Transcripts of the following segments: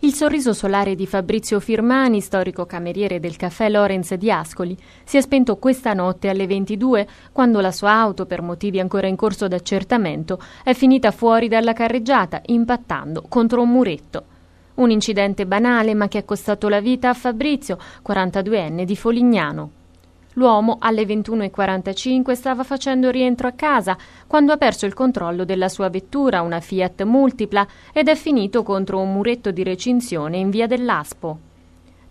Il sorriso solare di Fabrizio Firmani, storico cameriere del caffè Lorenz di Ascoli, si è spento questa notte alle 22 quando la sua auto, per motivi ancora in corso d'accertamento, è finita fuori dalla carreggiata, impattando contro un muretto. Un incidente banale ma che ha costato la vita a Fabrizio, 42enne di Folignano. L'uomo alle 21.45 stava facendo rientro a casa quando ha perso il controllo della sua vettura, una Fiat multipla, ed è finito contro un muretto di recinzione in via dell'Aspo.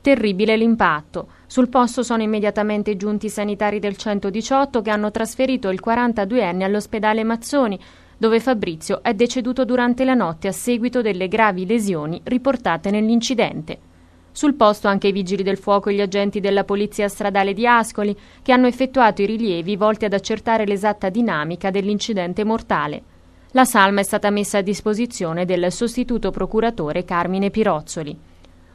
Terribile l'impatto. Sul posto sono immediatamente giunti i sanitari del 118 che hanno trasferito il 42enne all'ospedale Mazzoni, dove Fabrizio è deceduto durante la notte a seguito delle gravi lesioni riportate nell'incidente. Sul posto anche i vigili del fuoco e gli agenti della polizia stradale di Ascoli, che hanno effettuato i rilievi volti ad accertare l'esatta dinamica dell'incidente mortale. La salma è stata messa a disposizione del sostituto procuratore Carmine Pirozzoli.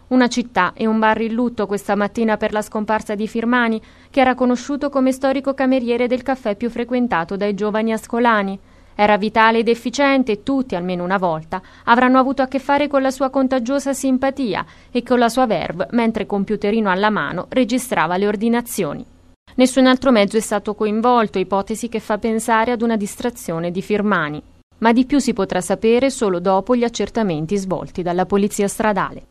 Una città e un bar in lutto questa mattina per la scomparsa di Firmani, che era conosciuto come storico cameriere del caffè più frequentato dai giovani ascolani. Era vitale ed efficiente e tutti, almeno una volta, avranno avuto a che fare con la sua contagiosa simpatia e con la sua verve mentre computerino alla mano registrava le ordinazioni. Nessun altro mezzo è stato coinvolto, ipotesi che fa pensare ad una distrazione di Firmani. Ma di più si potrà sapere solo dopo gli accertamenti svolti dalla polizia stradale.